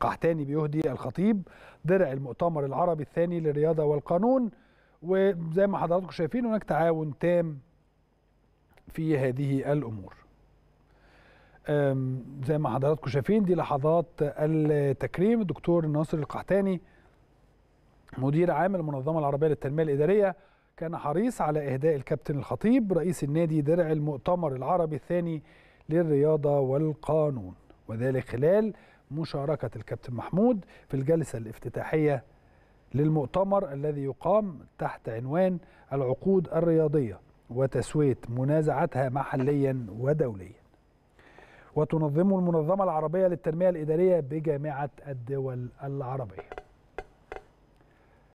قحتاني بيهدي الخطيب درع المؤتمر العربي الثاني للرياضة والقانون وزي ما حضراتكم شايفين هناك تعاون تام في هذه الأمور زي ما حضراتكم شايفين دي لحظات التكريم الدكتور ناصر القحتاني مدير عام المنظمة العربية للتنمية الإدارية كان حريص على إهداء الكابتن الخطيب رئيس النادي درع المؤتمر العربي الثاني للرياضة والقانون وذلك خلال مشاركة الكابتن محمود في الجلسة الافتتاحية للمؤتمر الذي يقام تحت عنوان العقود الرياضية وتسوية منازعتها محليا ودوليا وتنظم المنظمة العربية للتنمية الإدارية بجامعة الدول العربية